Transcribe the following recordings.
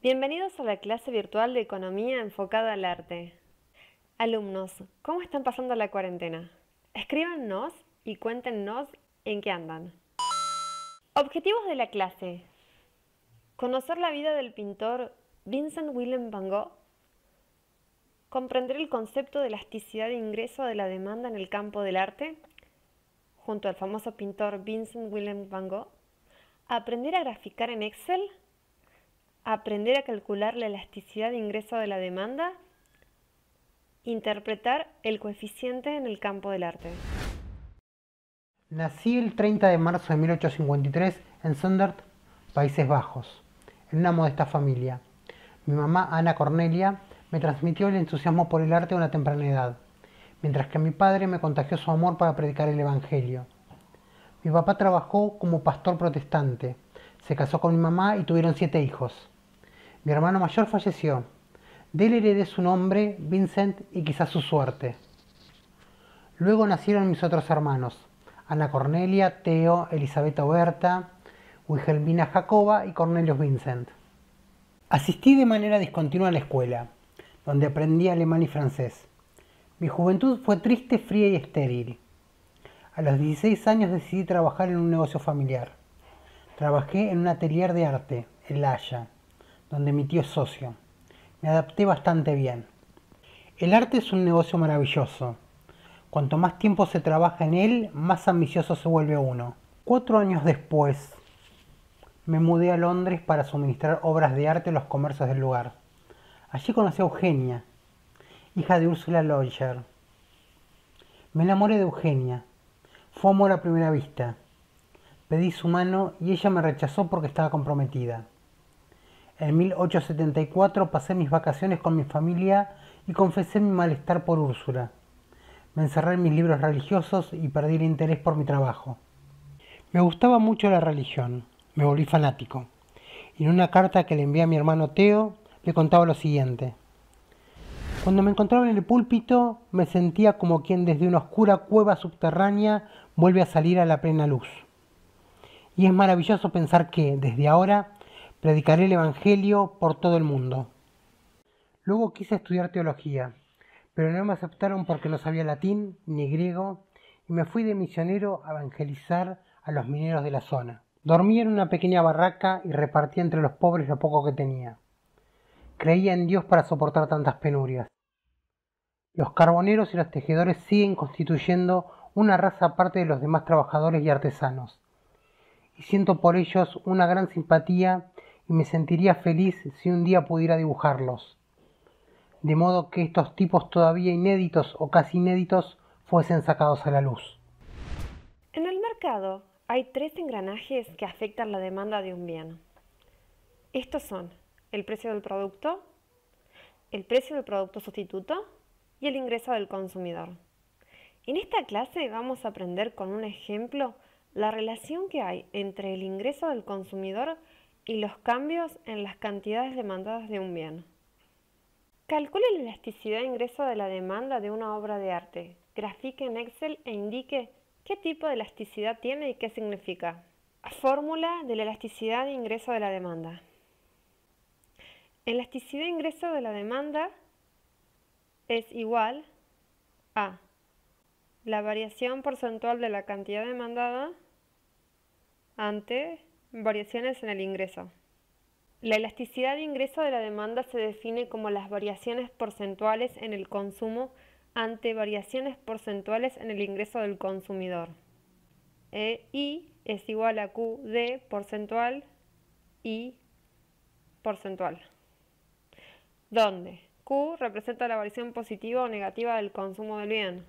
Bienvenidos a la clase virtual de Economía enfocada al arte. Alumnos, ¿cómo están pasando la cuarentena? Escríbanos y cuéntenos en qué andan. Objetivos de la clase. Conocer la vida del pintor Vincent Willem van Gogh. Comprender el concepto de elasticidad de ingreso de la demanda en el campo del arte, junto al famoso pintor Vincent Willem van Gogh. Aprender a graficar en Excel aprender a calcular la elasticidad de ingreso de la demanda, interpretar el coeficiente en el campo del arte. Nací el 30 de marzo de 1853 en Sundert, Países Bajos, en una modesta familia. Mi mamá, Ana Cornelia, me transmitió el entusiasmo por el arte a una temprana edad, mientras que mi padre me contagió su amor para predicar el Evangelio. Mi papá trabajó como pastor protestante, se casó con mi mamá y tuvieron siete hijos. Mi hermano mayor falleció. De él heredé su nombre, Vincent y quizás su suerte. Luego nacieron mis otros hermanos, Ana Cornelia, Teo, Elisabetta Oberta, Wilhelmina Jacoba y Cornelio Vincent. Asistí de manera discontinua a la escuela, donde aprendí alemán y francés. Mi juventud fue triste, fría y estéril. A los 16 años decidí trabajar en un negocio familiar. Trabajé en un atelier de arte, en La donde mi tío es socio. Me adapté bastante bien. El arte es un negocio maravilloso. Cuanto más tiempo se trabaja en él, más ambicioso se vuelve uno. Cuatro años después, me mudé a Londres para suministrar obras de arte a los comercios del lugar. Allí conocí a Eugenia, hija de Ursula Lodger. Me enamoré de Eugenia. Fue amor a primera vista. Pedí su mano y ella me rechazó porque estaba comprometida. En 1874 pasé mis vacaciones con mi familia y confesé mi malestar por Úrsula. Me encerré en mis libros religiosos y perdí el interés por mi trabajo. Me gustaba mucho la religión, me volví fanático. En una carta que le envié a mi hermano Teo, le contaba lo siguiente. Cuando me encontraba en el púlpito, me sentía como quien desde una oscura cueva subterránea vuelve a salir a la plena luz. Y es maravilloso pensar que, desde ahora, Predicaré el Evangelio por todo el mundo. Luego quise estudiar teología, pero no me aceptaron porque no sabía latín ni griego y me fui de misionero a evangelizar a los mineros de la zona. Dormía en una pequeña barraca y repartía entre los pobres lo poco que tenía. Creía en Dios para soportar tantas penurias. Los carboneros y los tejedores siguen constituyendo una raza aparte de los demás trabajadores y artesanos, y siento por ellos una gran simpatía y me sentiría feliz si un día pudiera dibujarlos. De modo que estos tipos todavía inéditos o casi inéditos fuesen sacados a la luz. En el mercado hay tres engranajes que afectan la demanda de un bien. Estos son el precio del producto, el precio del producto sustituto y el ingreso del consumidor. En esta clase vamos a aprender con un ejemplo la relación que hay entre el ingreso del consumidor y los cambios en las cantidades demandadas de un bien. Calcule la elasticidad de ingreso de la demanda de una obra de arte. Grafique en Excel e indique qué tipo de elasticidad tiene y qué significa. Fórmula de la elasticidad de ingreso de la demanda. Elasticidad de ingreso de la demanda es igual a la variación porcentual de la cantidad demandada ante Variaciones en el ingreso. La elasticidad de ingreso de la demanda se define como las variaciones porcentuales en el consumo ante variaciones porcentuales en el ingreso del consumidor. E, I es igual a Q porcentual y porcentual, donde Q representa la variación positiva o negativa del consumo del bien,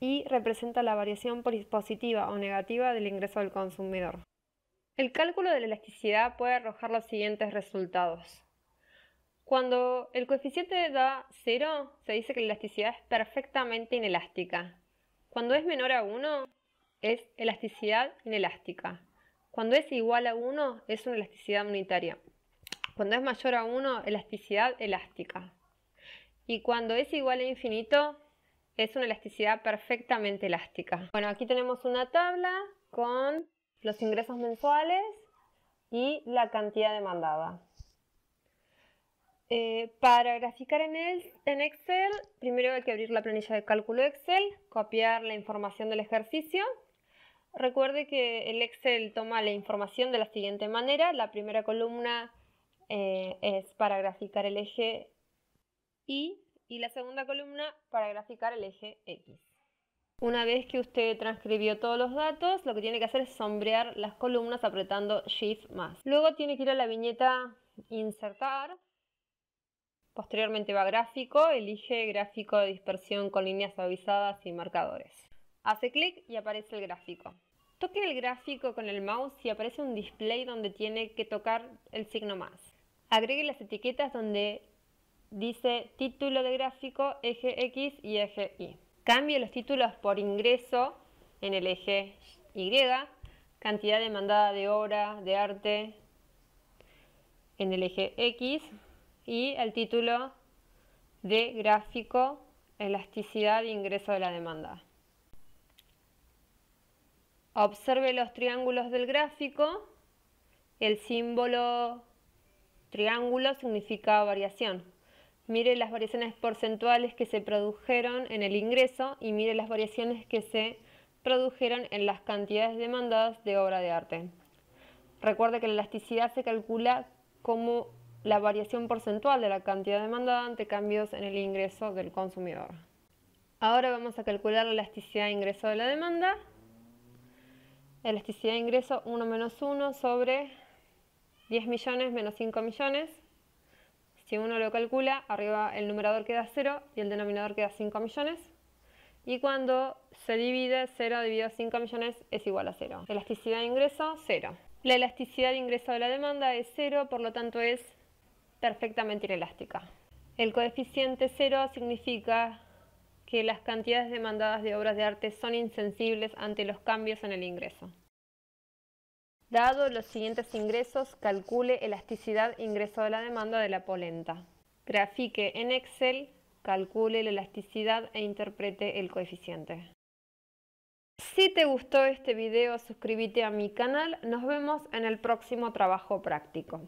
y representa la variación positiva o negativa del ingreso del consumidor. El cálculo de la elasticidad puede arrojar los siguientes resultados. Cuando el coeficiente da 0, se dice que la elasticidad es perfectamente inelástica. Cuando es menor a 1, es elasticidad inelástica. Cuando es igual a 1, es una elasticidad unitaria. Cuando es mayor a 1, elasticidad elástica. Y cuando es igual a infinito, es una elasticidad perfectamente elástica. Bueno, aquí tenemos una tabla con los ingresos mensuales y la cantidad demandada. Eh, para graficar en, en Excel, primero hay que abrir la planilla de cálculo Excel, copiar la información del ejercicio. Recuerde que el Excel toma la información de la siguiente manera. La primera columna eh, es para graficar el eje Y y la segunda columna para graficar el eje X. Una vez que usted transcribió todos los datos, lo que tiene que hacer es sombrear las columnas apretando Shift más. Luego tiene que ir a la viñeta Insertar. Posteriormente va a Gráfico, elige Gráfico de dispersión con líneas suavizadas y marcadores. Hace clic y aparece el gráfico. Toque el gráfico con el mouse y aparece un display donde tiene que tocar el signo más. Agregue las etiquetas donde dice título de gráfico, eje X y eje Y. Cambie los títulos por ingreso en el eje Y, cantidad demandada de obra, de arte en el eje X y el título de gráfico, elasticidad e ingreso de la demanda. Observe los triángulos del gráfico. El símbolo triángulo significa variación. Mire las variaciones porcentuales que se produjeron en el ingreso y mire las variaciones que se produjeron en las cantidades demandadas de obra de arte. Recuerde que la elasticidad se calcula como la variación porcentual de la cantidad demandada ante cambios en el ingreso del consumidor. Ahora vamos a calcular la elasticidad de ingreso de la demanda. Elasticidad de ingreso 1 menos 1 sobre 10 millones menos 5 millones si uno lo calcula, arriba el numerador queda 0 y el denominador queda 5 millones. Y cuando se divide 0 dividido 5 millones es igual a 0. Elasticidad de ingreso, 0. La elasticidad de ingreso de la demanda es 0, por lo tanto es perfectamente inelástica. El coeficiente 0 significa que las cantidades demandadas de obras de arte son insensibles ante los cambios en el ingreso. Dado los siguientes ingresos, calcule elasticidad ingreso de la demanda de la polenta. Grafique en Excel, calcule la elasticidad e interprete el coeficiente. Si te gustó este video, suscríbete a mi canal. Nos vemos en el próximo trabajo práctico.